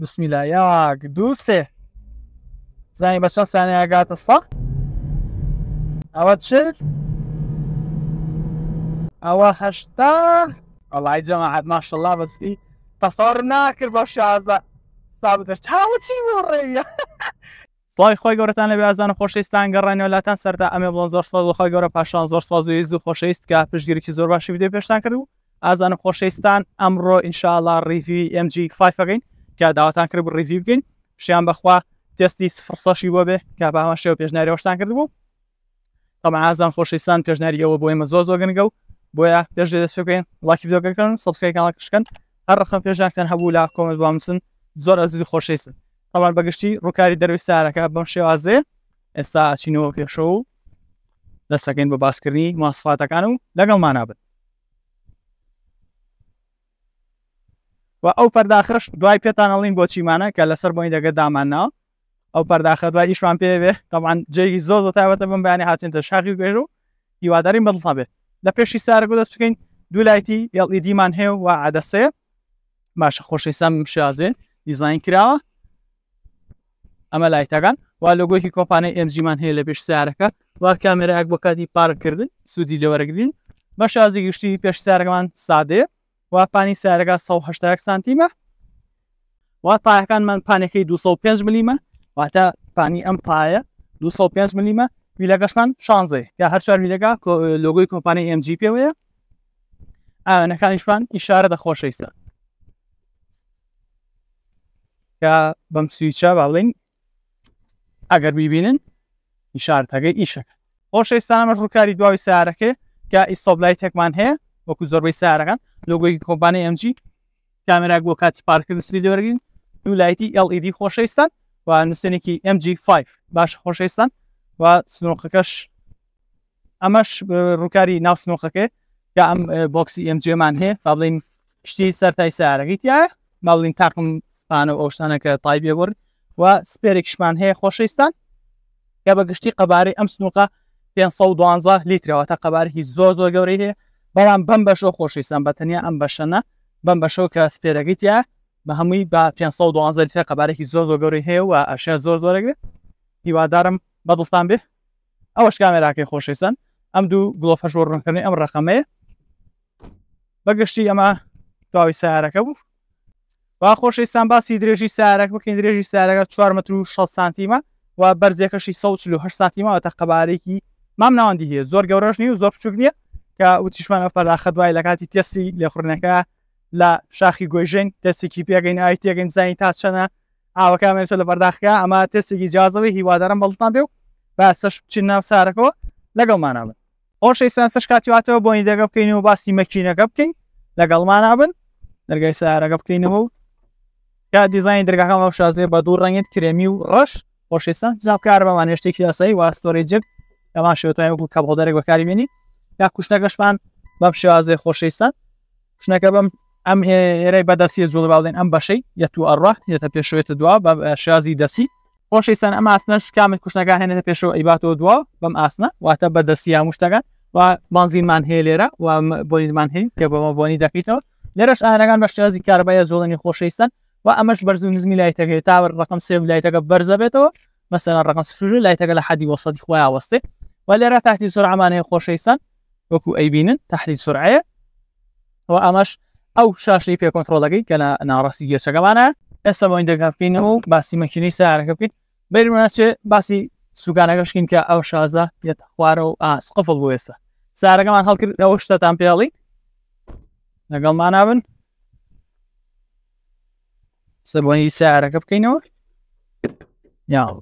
بسمیلا یاک دوو سێ زانی بە چەند سانیاگاتە سەق ئەوە چ ئەوە هەشتا ئەڵای جەماعات ماشەله بەستی تەسەڕ ناکرد بە شازە سابدەشت هاوەچی بۆ ڕێویە سڵی خۆی گەورەتان لە بێزان خۆشەویستان گەڕانەوەلاتان سەردا ئەمێ بڵ زۆر سڵ خۆی گەورە پاشان زۆر سازوی زوو خۆشەویست کە پشگیرێکی زۆر باشی بدێ پێشتان کرد و ئازانە خۆشەویستان ئەمڕۆ ئینشاءله ڕیفی MG5 فەگەین کە داواتان کرد ڕیزی بگەین شیان بەخوا تستی فرسەشی بۆ بێ کە باوان شێو پێشناری شتان کرد بوو تەمان ئازان خۆشیستان پێشناریەوە بۆ ئمە زۆ زۆگەنگە و بۆیە پێش دەست بکەین لاکی زۆگەکەن سبسکەکانشکن هەر ڕخم پێشناکتن هەبوو لا کۆمت بامسن زۆر ئەزی خۆشیستن تەمان بەگشتی ڕووکاری دەروی سارەکە بەم شێوازێ ئێستا چینەوە پێشە و دەستەکەین بە باسکردنی ماسفاتەکان و لەگەڵ مانابن و ئەو پەرداخش دوای پێتان ئەڵین بۆ چیمانە کە لەسەر بۆی دەگە داماننا ئەو پەرداخە دوای ئیشمان پێوێ تاوان جێگی زۆ زۆ تاوەتە بم بەیانی هاچێنتە شاقی بێژ و هیواداری بەڵتا بێ لە پێشی سارە دەست بکەین دوولایتی یاڵئیدیمان هەیە و عادەسێ باشە خۆشی سام شازێ دیزین کراوە ئەمە لایتەکان وا لەگۆی کۆپانە ئەمجیمان هەیە لە پێش سارەکە وا کامێراک بۆ کاتی پارکردن سوودی لەوەرەگرین بە شازی گشتی پێش سارگەمان سادێ وا پانی سیارەکە 1970 سانتیمە وا پایەکانمان پانەکەی 205 ملیمە واتە پانی ئەم پایە 205 ملیمە ویلەکەشمان شانزەی یا هەر چوار ویلەکە لۆگوی کۆمپانی MG پێوەیە ئاەنەکانیشوان ئیشارە دەخۆشەیستە یا بەم سویچە با بڵین ئەگەر بیبینن ئیشارتەکەی ئیشەکە خۆشەیستانە مەژڕووکاری دواوی سیارەکە کە ئیسۆبلای تێکمان هەیە وەکو زۆربەی سارەکان لۆگۆی کۆمپانی MG کامرا بۆ کاتی پارکردن سری دەرگین ویلایەتی LED خۆشەویستان و نووسێنێکی MG5 باش خۆشەویستان و سنۆقەکەش ئەمەش ڕووکاری ناو سنۆقەکە یا ئەم بۆکسی MGمان هەیە با بڵین شتی سەرای سارەگەیت یاە ماڵین تاقم سپانە و ئەوشتانەکە تایبێوەرد و سپێرێکشمان هەیە خۆشەویستان یا بە گشتی قەبارەی ئەم سنووقە 512 لیترەوە تا قەبارێکی زۆ زۆ گەورەی هەیە بەڵام بەم بەشۆ خۆشویستان بە تەنیا ئەم بەشەنە بەم بەشەوە کە سپێرەگەیتە بە هەمووی بە 500 قەبارێکی زۆ زۆ گەوری هەیە و ئەشێ زۆر زۆرەگرێت هیوادارم بەدڵستان بێ ئەوەش کامێراکەی خۆشویستان ئەم دوو گلۆفەش ڕونکردنی ئەم ڕقەمەیە بەگەشتی ئەمە تواوی سارەکە بوو با خۆشەیستان باسی درێژی سارەک بکەین درێژی سارەکە 4 متر و 6 سانتیمە و بەرزێکەشی 1940 سانتیمەوە تا قەبارێکی مام ناوەندی هەیە زۆر گەورەش نی و زۆر بچوک نییە کە وتیشمانە پەرداخە دوای لە کاتی تستی لێخورنەکە لە شاخی گۆژین دەستێکی پێگەین ئای تێگەین زانانی تا چەنە ئاوەکە منسە لە بەرداخەکە ئەمە تستێکی جیازەوەی هیوادارم بەڵتان بێ و باسەش چین ناو سارەکەەوە لەگەڵمانە بن ئۆشەی سان سەش کاتیاتەوە بۆنی دەگە بکەین و باسی مەکینەکە بکەین لەگەڵمانە بن دەرگای سارەکە بکەینەوە و یا دیزانی دەرگەکەم ئەو شازێ بە دوو ڕنگێت کرێمی و ڕەش بۆشێسان جاابکار بەمان هێشتێکی یاسایی واستۆری جگ ئەمان شێتوان وەکو کەبڵ دەرێک بەکاری بینی یا کوشنەکەشمان بەم شێوازێ خۆشەویستان شنەکە بەم ئەم هێرەی بەدەسی جوڵ باڵێن ئەم بەشەی یە تو ئەڕە یەتە پێشوێتە دوا بە شازی دەسی خۆشەویستان ئەم ئاسنەش کامل کوشنەکە هێنێتە پێشەوە ئەیباتەوە دوا بەم ئاسنە واتە بەدەسی یامشتەکان و بانزینمان هەیە لێرە و بۆنیمان هەیە کە بەمە بۆنی دەکەیتەوە لێرەش ئاەکان بە شێوازی کاربەیە جوڵنی خۆشەویستان و ئەمەش بەرز و نزمی لایتەکەی تاور ڕقم سێ لایتەکە بەرزە بێتەوە مەسەن ڕقم سفر لایتەکە لە حدی وەسەدی خۆیان وەستێ و لێرە تاتی زۆر ئامانەیە خۆشەویستان وەکو ئەیبینن تحلیل سرعەیە و ئەمەش انا شاشی پێ کۆنتترۆلەکەی کە لە ناڕاستی گەشەکەمانە ئێستا بۆین دەگەپینەوە و باسی مەکینی سارەکە بکەیت بەرمەچێ باسی سوگانەکەشکین کە ئەو شازە اس قفل و سعر كمان هلك سارەکەمان هەڵکرد ئەوە شتەتان پێڵی لەگەڵمانە بن سەبوونی سارەکە بکەینەوە یاڵ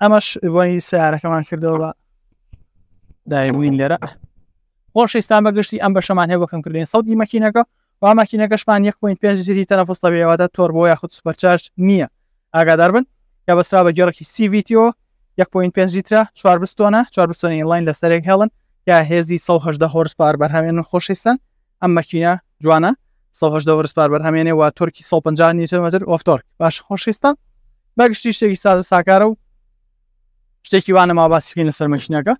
ئەمەش بۆنی سارەکەمان کردەوە بە دایبووین لێرە خۆشی ئستامە گەشتی ئەم بەشەمان هێوەکەم کردین سەودی مەکینەکە وا مەکینەکەشمان 1.5 زیری تەنەفس لە بێوادا تۆر بۆ یاخود سوپەرچارش نییە ئاگادار بن یا بەسرا بە جێڕکی سیVیتیۆ 1.5 زیرا 4 4 لاین لەسەرێک هێڵن یا هێزی 1 هۆرس پار بەرهامێن خۆشیستان ئەم مەکینە جوانە 1 هۆرسپار بەرهامێنێ و تۆرکی 150 نیتر ئۆفتۆرک باش خۆشیستان بەگشتی شتێکی ساد ساکارە و شتێکی وانە ما باسیکەین لەسەر مەشینەکە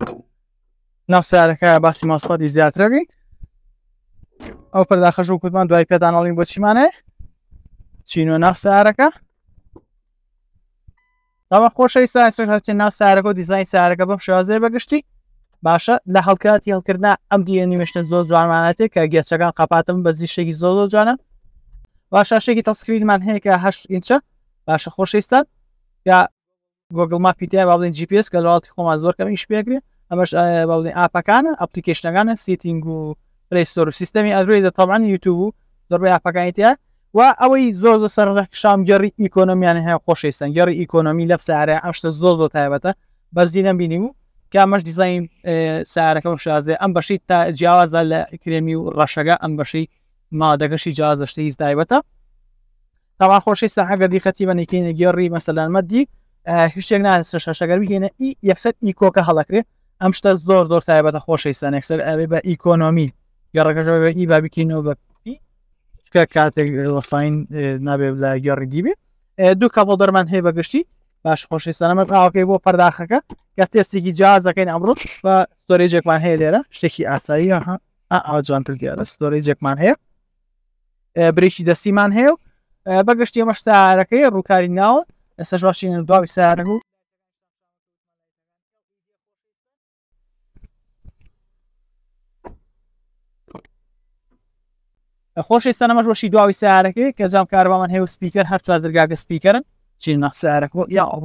ناو سیارەکە باسی ماسفاتی زیاترەبی ئەو پرداخەش و کوتمان دوای پێداناڵین بۆ چیمانێ چینۆ ناو سیارەکە ئەوە خۆشەی ساسر هەتی ناو سارەکە و دیزای سارەکە بەم شازێ بەگشتی باشە لە هەڵکاتی هەڵکردنا ئەم دیێنیمەشتە زۆ جوانمانەتێک کە گێچەکان قپاتم بە زیشتێکی زۆ زۆ جوانە باشاشێکی تەسکرینمان هەیە کە هەشت ئینچە باشە خۆشەیستان یا گۆگڵما پیتای باڵین GPS کە لەڵاتی خۆمان زۆر کەم ئیش پێگرێت همش اپکان اپلیکیشنگان سیتینگ و پلی ستور سیستمی اندروید طبعا یوتیوب ضربه ایتیا و ئەوەی زۆر زۆ سەرڕەکشام گەڕی ئیکۆنمیان هەیە خۆشەویستن گەڕی ئیکۆنمی لەب سارە ئەشتە زۆ زۆ تایبەتە بەزدی بینیم که کامەش دیزاین سارەکە کم شازێ ام بەشی تا جیاوازە لە کرێمی و ڕەشەگە ئەم بەشی خوشی است هیچ دایبەتە تاوان خۆشی ساحەگە دیخەتی مادی، گەڕی مەسەلانمەدی هیچ شتێک ناسە شەشەگەر ایکو که حالا هەڵەکرێت ئەم شتە زۆر زۆر تایبەتە خۆشەی سانێکسەر ئەوێ بە ئیکۆنۆمی گەڕەکەش بە ئی بابیکینەوە بە چکە کاتێک وەسلاین نابێ لە گەڕی دیبێ دوو کەپڵ دەرمان هەیە بەگشتی باش خۆشی سەرمە پاوەکەی بۆ پەرداخەکە کە تێستێکی جیازەکەین ئەمڕۆ بە ستۆریجێکمان هەیە لێرە شتێکی ئاسایی ئاجان ترگیارە ستۆریجێکمان هەیە برێکی دەسیمان هەیە و بەگەشتی ئەمە سارەکەی ڕووکاری ناوە سەژواشین دواوی سارەگو خۆش ئێستا نەمەش بەشی دواوی سیارەکەی کە جام کارەوە من هەیە سپیکەر هەر چوار دەرگاگە سپیکەرن چی نەخسیارەک یا ئەوڵ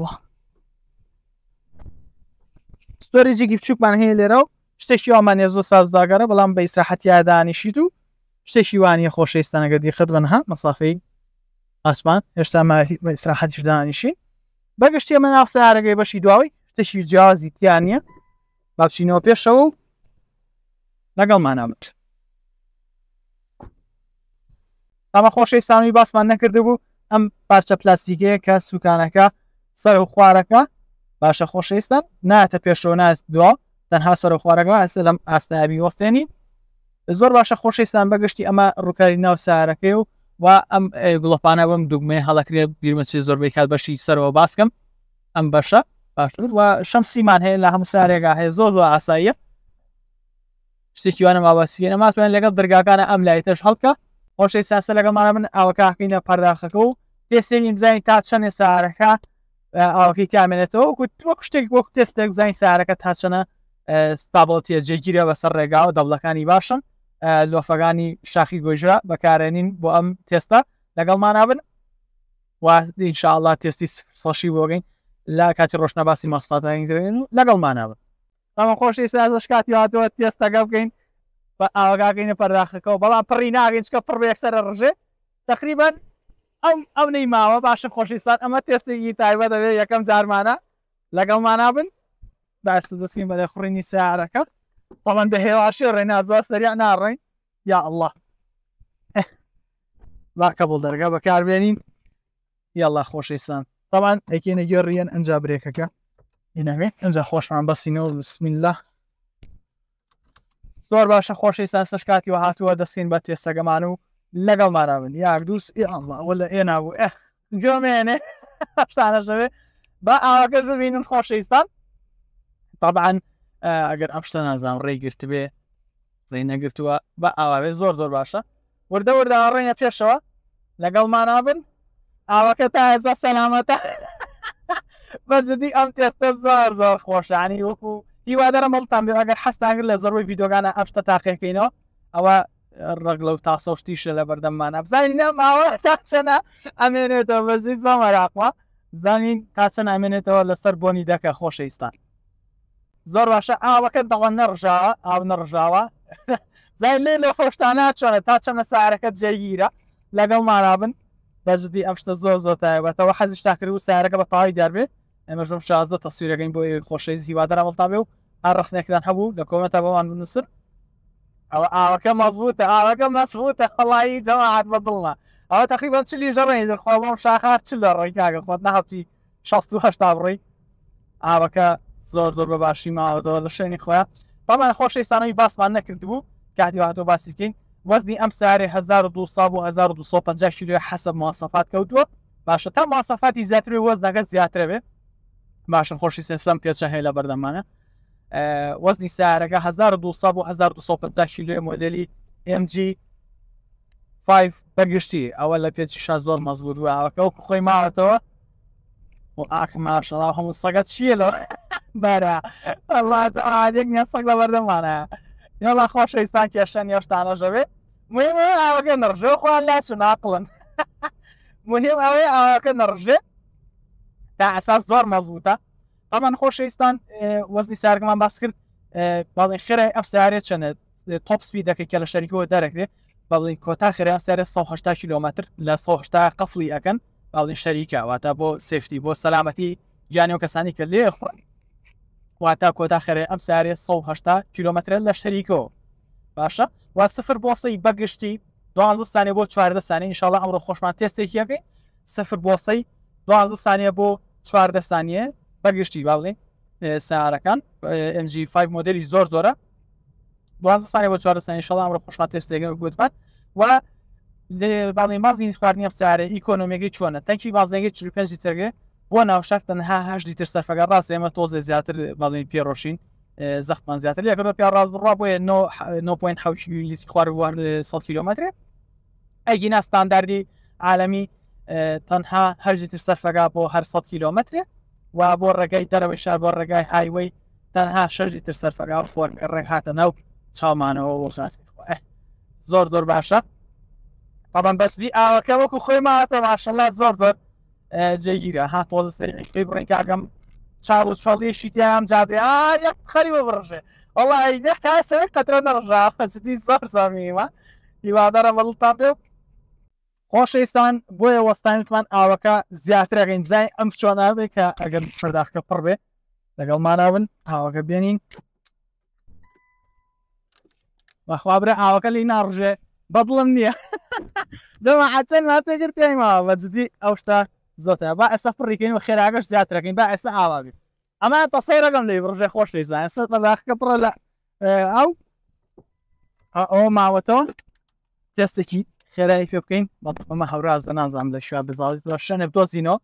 ستۆریجیکی بچووکمان هەیە لێرە و شتێکی ئەومانێ زۆ سازداگەرە بەڵام بە ئیسراحەتیا دانیشیت و شتێکی وانە خۆشەویستانەگە دی خدمەنها مەسافەی ئاسمان هێشتا بە ئیسراحەتیش دانیشین بەگەشتی ئەمە ناو سیارەکەی بەشی دواوی شتێکی جیازی تیان نیە باچینەوە پێشەوە و لەگەڵمانامت ئەمەخۆشەی سامی باسمان نەکرده بوو ئەم پارچە پلاستیکەیە کە سوکانەکە سەر و خوارەکە باشە خۆشەویستان ناتە پێشۆ نات دو تەنها سەر و خوارەکە ئەسە لەم ئاستابی وەستێنی زۆر باشە خۆشەویستان بەگشتی ئەمە ڕووکاری ناو سارەکەی و و ئەم گڵپانە بم دوگمێ هەڵەکرێت بیرمەچی زۆربەی کات بەشی سەرەوە باسکەم ئەم بەشە باشتر و شەمسیمان هەیە لە هەم سارێگا هەیە زۆر زۆر ئاساییە شتێکیوانە ماوەسیێنە ماتوانێت لەگەڵ دەرگاکانە ئەم لایتەش هەڵکە خۆشەی ساسە لەگەڵمانە من ئەوکاکەینە پەرداخەکە و تێسێنی بزانانی تا چەندێ سارەکە ئەوکی کامێنێتەوە وەکو تۆ شتێک وەک تستێک زانین سارەکە تا چەنە ستابڵتیە جێگیرە بەسەر ڕێگا و دەبڵەکانی باشن لۆفەکانی شاخی گۆژرا بەکارێنین بۆ ئەم تێستا لەگەڵمانابن واشاءله تێستی سەشی بۆگەین لا کاتی ڕۆشنە باسی مەسفاتەین و لەگەڵمانابن ئەمە خۆشی سازشکاتی هاتووە تێستەکە بکەین بە ئاواگاگەینە پەرداخەکەەوە بەڵام پڕی ناگەین چکە پڕ یەکسرە ڕژێ تقریبان ئەم ئەم نەی ماوە باشە خۆشیستان ئەمە تێستێکی تایبە دەوێت یەکەم جارمانە لەگەڵ مانابن باش دەستین بەلێ خوڕینی سیارەکە بەڵەن بە هێواشی ڕێنازوا سەریع ناڕین یا الله باکە بڵ دەرگا بەکاربێنین یاله خۆشیستان تاوان ئەکێنە گەێڕیەن ئەنج برێکەکە ئینەوێت ئەنج خۆشمان بەسینەوە بسمیله زۆر باشە خۆشی ساسەش کاتی و هاتووە دەستین بە تێسەگەمان و لەگەڵ ماراون یاک دووس ئەمەوە لە ئێنابوو ئەخ جۆمێنێ شتانەشەوێ بە ئاواگەش ببینن خۆشەویستان طبعاان ئەگەر ئەم شتە نازانام ڕێگررت بێ ڕێ نەگرتووە بە ئاواوێ زۆر زۆر باشە وردە وردا ڕێنە پێشەوە لەگەڵ مانابن ئاواکە تا ئێزا سەلامەتە بەجددی ئەم تێستە زار زۆر خۆشانی وەکو هیوادارم هەڵتان بێ ئەگەر حستاگر لە زەرەوەی یددیوگانە ئەفتا تاقیەکەینەوە ئەوە ڕگ لەو تاسەشتیشە لە بەردەممانە بزانین نەماوە تا چەنە ئەمێنێتەوە بەزی زەمەراقوە زانین تا چەند ئەمێنێتەوە لەسەر بۆنی دەکە خۆشەویستان زۆر باشە ئاوەکە دەوە نەڕژاوە ئاو نەڕژاوە زای لێ لە فۆشتانە چۆنە تا چەنە سارەکەت جەرگیرە لەگەڵ مارابن بەجددی ئەمشتە زۆر زۆتایەوەتەوە حەزیش تاکرد و سارەکە بە تاوی دەربێت ئەمەژم شازدە تەسویرەکەین بۆ خۆشەی هیوادارە مڵتا بێ و ئارەخنێکدان هەبوو لە کۆمەتە بەوان بنووسر ئەوە ئاوەکە مەزبووتە ئاوەکە مەسبووتە خەڵایی جەواعات بە دڵنا ئەوە تقریبان چلی ژەڕێ دەخوا بۆم شاخات چ لە ڕێکاگە خۆت نهڵی 16 بڕی ئاوەکە زۆر زۆر بە باشی ماوەەوە لە شوێنی خۆیان بەمان خۆشەیستانەوەی باسمان نەکرد بوو کاتی هاتۆ باسیکەین وەزنی ئەم سارێ 1200 و 1250 کیلو حسب مواسەفات کەوتووە باشە تا مواسەفاتی زیاتر وەزنەکە زیاترە بێ باشن خۆشی سێسم پێچە هەیە لە بەردەمانە وەزنی سیارەکە 1250 کیلو مدلی MG 5 بەگشتی ئەوە لە پێ زۆر مەزبوو دوواکە و خۆی ماوەتەوە ئاکماشەڵا هەموو سەگەت چیە لە بەرە ئەڵاتێک نیە سەگ لە بەردەمانە یڵا خۆشەویستان کێشەن یشتانە ژەوێ مهم ئاوەکە نڕژێ خۆیان لا سوناقڵن مهم ئەوەی ئاواکە نڕژێ تا ئەساس زۆر مەزبووتە طبعا خۆشەویستان وەزنی سارگمان باس کرد باڵی خێرە ئەف سارێت چەنە تۆپسپی دەکە کە لە شەریکەوە دەرەکرێت باڵین کۆتا خێرە سارە 1970 کیلومتر لە 1970 قفلی ئەەکەن باڵین شەریکەواتە بۆ سفتی بۆ سەلامەتی جیانی و کەسانی کە لێ خوێن واتا کۆتا خێرە ئەم سارێ 1970 کیلومتر لە شەریکەوە باشە وا سفر بۆسی بەگشتی 12 سانێ بۆ 14 سانی انشاءله ئەمڕۆ خۆشمان تێستێکیەکەی سفر بۆسی 12 سانە بۆ 14 سانیە بەگشتی باڵێ سارەکان MG5 مدلی زۆر زۆرە 12 سالی بۆ چوارە سانی شڵام ڕە خۆشما تێستێگە گوتبات و باڵی مازی خواردنی قسیارە ئیکۆنمێکی چۆنە تەنکی بازنێکی 45 ترگە بۆ ناوشاف تەنها هەشدی تر سەرفەکە ڕاست ئێمە تۆزێ زیاتر باڵین پێڕۆشین زەختمان زیاتر لەگەڵ پیا ڕاز بڕوا بۆە 9.6 خوارد 100 کیلومتر ئەگینا ستانداردی عالمی تەنها هەرجی تر سەرفەگا بۆ هەر 100 کیلومترێ وا بۆ ڕێگای دەرەوەی شار بۆ ڕێگای هایوەی تەنها شەژی تر سەرفەرا فۆرمکە ڕێک هاتە ناو چاومانەوە بۆ زاتری خۆ زۆر زۆر باشە تاان بەستی ئاوەکە وەکو خۆی ماتە ماشەله زۆر زۆر جێگیرە ها تۆزە سەرقی بڕێکگەم چاو چڵیشی تیام جادێ یەک خەریوە بڕژێ وڵی نەخ تا سەر قەترە نەڕژا خەستی زۆر زامیوە هیوادارە مەڵتان پێ خۆش ئێستان بۆیە وەستانتمان ئاوەکە زیاترە گەینزای ئەم چۆناابێ کە ئەگەر پرداخەکە پڕ بێ لەگەڵ ماناون ئاوەکە بێنین بەخوابرە ئاوەکە لی ناڕژێ بەبڵم نییە جەمە حچەند ماتێگر پێیمەوە بە جدی ئەو شتا زۆتە با ئێستا پڕیکەین و خێراگەش زیاترەکەین با ئێستا ئاوابی ئەما تەسی ڕگەم لی ڕژێ خۆش لەزان ئێستا بەداخەکە پڕە لە ئەو ئەو ماوەتەوە تێستێکی خێرایی پێ بکەین بەمە هەورازدە نازانام لە شووا بزاڵیت بە شەنە دۆزینەوە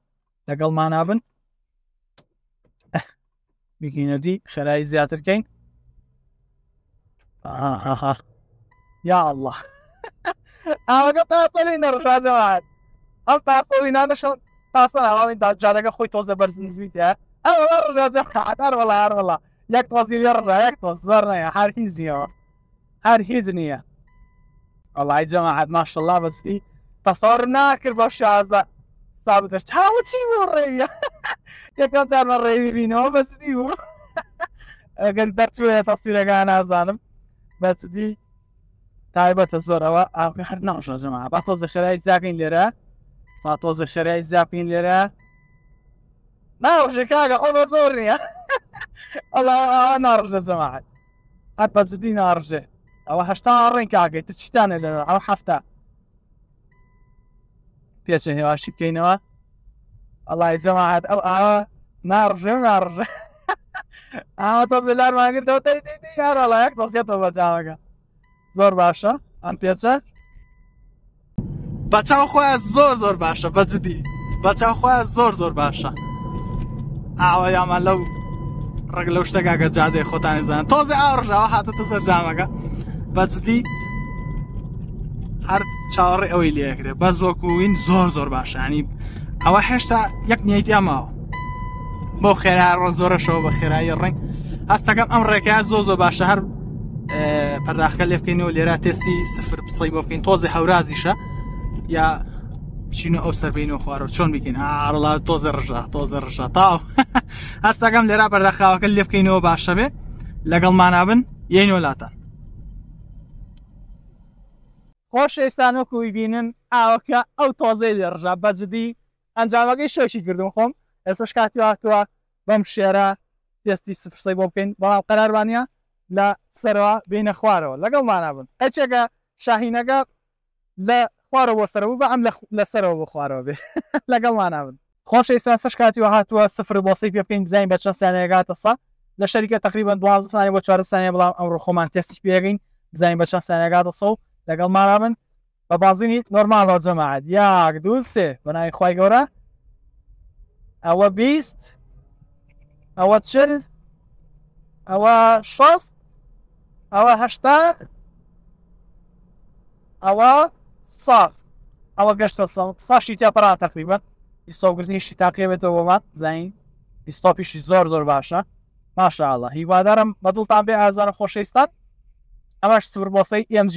لەگەڵ مانابن بگینەدی خێرایی زیاترکەین یا الله ئاگە تاسەی نەڕژاجەوان ئەم تاسەوی نانەشەڵ تاسە ناڵی داجارەکە خۆی تۆزە بەرزنزویتە ئەو ڕژاجە قاتار وڵا هەر وڵا یەک تۆزی لێ ڕە یەک تۆ زۆر نە هەر هیچ نیەوە هەر هیچ نییە والله يا جماعه ما شاء الله بس في تصورنا كل بشازة صابت هاو تشي مريبيا يا كم تعال مريبي نو بس دي درت ويا تصويرة كان ظالم بس دي تایبەتە زۆرەوە ئاکە هەر ناوشە جەما با تۆزە خێرای زاکەین لێرە با تۆزە خێرای زاپین لێرە ناوژە کاگە خۆ زۆر نییە ئەڵ ناڕژە جەماعات هەر بەجددی ناڕژێت ئەوە هەشتا ڕێک ئاگەیت چتانە لە ئەو هەفتە پێچە هێواشی بکەینەوە ئەڵی جەماعات ئەو ئاوە ناڕژێ ناڕژە ئاوە تۆزی لارمانگرەوە یارڕڵەیەک دەسێتەوە بەجاوەکە زۆر باشە ئەم پێچە بەچاوخوا زۆر زۆر باشە بەجددی بەچاوخوا زۆر زۆر باشە ئاوە یامە لەو ڕگ لەو شتێکاگە جادێ خۆتانی زانن تۆزی ئاڕژەوە هاتە تە سەر جامەکە بەجددی هەر چاوەڕێ ئەوەی لەکرێ بە زۆکوین زۆر زۆر باشانی ئەوە هێشتا یەک نیەتی ئەماوە بۆ خێرا ڕۆ زۆرەشەوە بە خێرایی ڕنگ هەستەکەم ئەم ڕێکای زۆ زۆ باشە هەر پەرداخەکە لێ بکەینەوە لێرا تێستی سفر پسڵی بۆ بکەین تۆزی هەورازیشە یا بچینە ئەو سەربینەوە خوارەوە چۆن بکەین ئاڕڵا تۆزە ڕژە تۆزە ڕژە تاو هەستەکەم لێرا پەرداخاوەکە لێ بکەینەوە باشە بێ لەگەڵ مانابن یەینۆلاتان خۆش ئێستان وەکوی بینن ئاوەکە ئەو تۆزەی لێ ڕژا بەجددی ئەنجامەکەی شەکی کردم خۆم ئێستش کاتی هاتووە بەم شێرە دەستی سفرسی بۆ بکەین بەڵام قەراربانە لە سەرەوە بینە خوارەوە لەگەڵ مانابن ئەچێکە شاهینەکە لە خوارەوە بۆ سەرەوە بە ئەم لەسەرەوە بۆ خوارەوە بێ لەگەڵ مانابن خۆش ئێستا سەش کاتیوە هاتووە سفر بۆسی پێ پێین زین بە چەند سانەیەگاتە سا لە شەریکە تقریبان 12 سانی بۆ 4 سانی بڵام ئەم ڕۆخۆمان تستی پێگەین زین بە چەند سانەگاتە سە و لەگەڵ مارا من بە بازینی نۆرمالەوە جەماعات یاک دو سێ بەناوی خی گەورە ئەوە بیست ئەوە چل ئەوە شست ئەوە هەشتا ئەوە ساڵ ئەوە گەشتە ساڵ ساشی تیاپەرا تقریبە ئیسۆگرنیشی تاقیێ بێتەوە وڵات زین ئیسۆپیشی زۆر زۆر باشە ماشاءله هیوادارم بەدڵتان بێ ئازارە خۆشەویستان ئەمەش سوور بۆسەی ئMG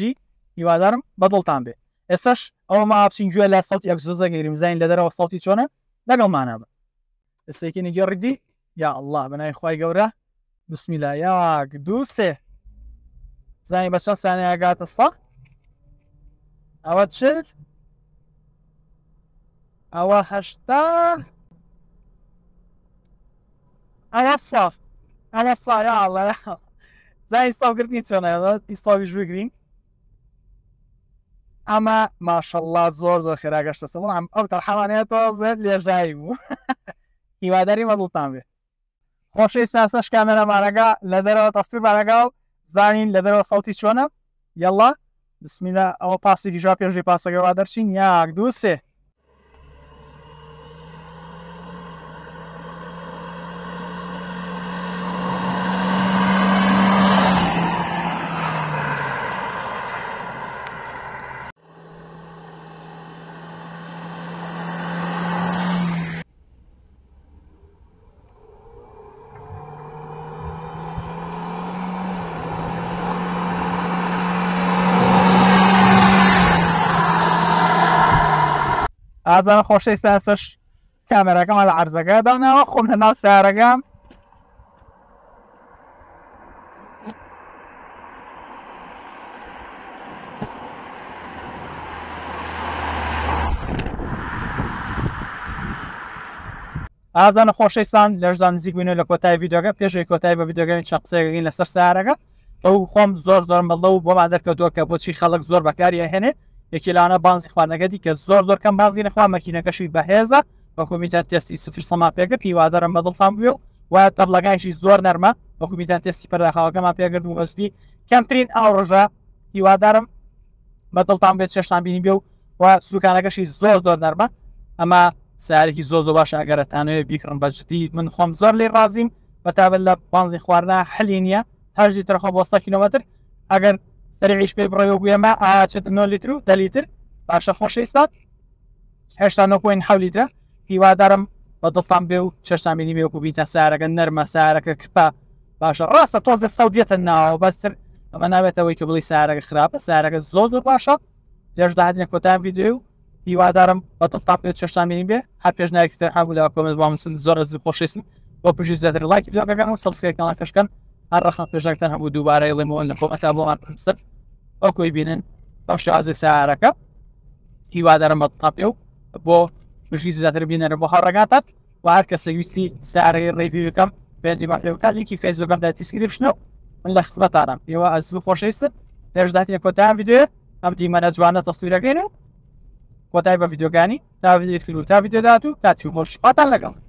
هیوادارم بەدڵتان بێ ئێستش ئەو ما ئاپچین گوێ لە ساوت ئەکسۆزەگەری مزین لە دەرەوە ساوتی چۆنە لەگەڵمانە بە ئێستێکی نیگەڕیدی یا الله بەنای خی گەورە بسمیلا یاک دوو سێ زانی بە چەند سانیاگاتە سەخ ئەوە چرد ئەوە هەشتا ئەە ساف ئەە سا یا زانی ئیسلاوگرنی چۆنە ئیسلاوی ژووی گرین ئەمە ماشەله زۆر زۆر خێراگەشتە سەڵام ئەو تەرحەوانێتەوە زێت لێژایی بوو هیواداری مەڵتان بێ خۆشەی ساسەش کامێرە مارەگا لە دەرەوە تەستور بارەگا و زانین لە دەرەوە سەڵتی چۆنە یەڵە بسمیلە ئەوە پاسی هیژا پێژی پاسەگەوا دەرچین یاک دووسێ ئازار خۆشەی ساسەش کامێرەکەمە لە عرزەکە داناوە خۆم لە ناو سیارەکەم ئازانە خۆشەستان لەرزان نزیک بووین لە کۆتای یددیوگە پێشی کۆتای بە یددیوگەین شخصێگەین لەسەر سارەکە ئەو خۆم زۆر زۆر مەڵە و بۆمان دەکەوتووە کە بۆچی خەڵک زۆر بەکاریە هێنێ یەکی لاانە بازی خواردنەکەتی کە زۆر زۆر کەم بازی نەخوا مەکینەکەشوی بەهێزە بەکومیتان تستی سفر سەما پێگە پیوادەرم بەدڵتان بێ و وایە تەبلەکانشی زۆر نەرمە بەکومیتان تستی پەرداخاوەکەمان پێگرد و بەستی کەمترین ئەو ڕژە هیوادارم بەدڵتان بێت چێشتان بینی بێ و و سوکانەکەشی زۆر زۆر نەرمە ئەمە سیارێکی زۆ زۆ باش ئەگەرتانەوێ بیکڕن بەجددی من خۆم زۆر لێ ڕازیم بەتابل لە بانزی خواردە حەلی نیە هەرژی تەرخۆ بۆ 100 کیلومتر ئەگەر سەرش پێ بڕێ بێمە ئاچێت 9 لیتر و دەلیتر باشە خۆشەستاد هێشتا نۆپۆین ح لیترە هیوادارم بە دڵتان بێ و چشتامیلی بێوەکو بیتە سارەکە نەرمە سارەکە کپە باشە ڕاستە تۆزە سەودیەتە ناوە بەستر ئەمە ناوێتەوەی کە بڵی سارەکە خراپە سارەکە زۆ زۆر باشە لێشداهاتنە کۆتان ویددیو و هیوادارم بە دڵتا پێ چشتامینی بێ هەر پێش نایکتتر هەبوو لە کۆمەت با من زۆر زی خۆشیسم بۆ پژی زیاتر لایکی بزانەکەن و سەبسکرێکەکەشکن هەر برای لیمو اون دووبارەی اتا بو خۆمەتا بۆمان او کوی بینن بەو شازی هی وادر مەتاپێ یو بو مشکی زیاتر بو هر هەڕگاتات و هەر کە سەویستی سارەی ڕێوی بکەم پێی باکەلیکی فێز بەکەمدا تیسکرریپشنە من لە خسبەتانم ئێوە ئەز خۆشەویستن لێژداتینە کۆتان یددیوێ ئەم دیمەە جوانە تەستویرەکەێنە کۆتای بە یددیوگانی تا ویدیو تا ویددیو دات و کاتی خۆشقاتان لەگەڵ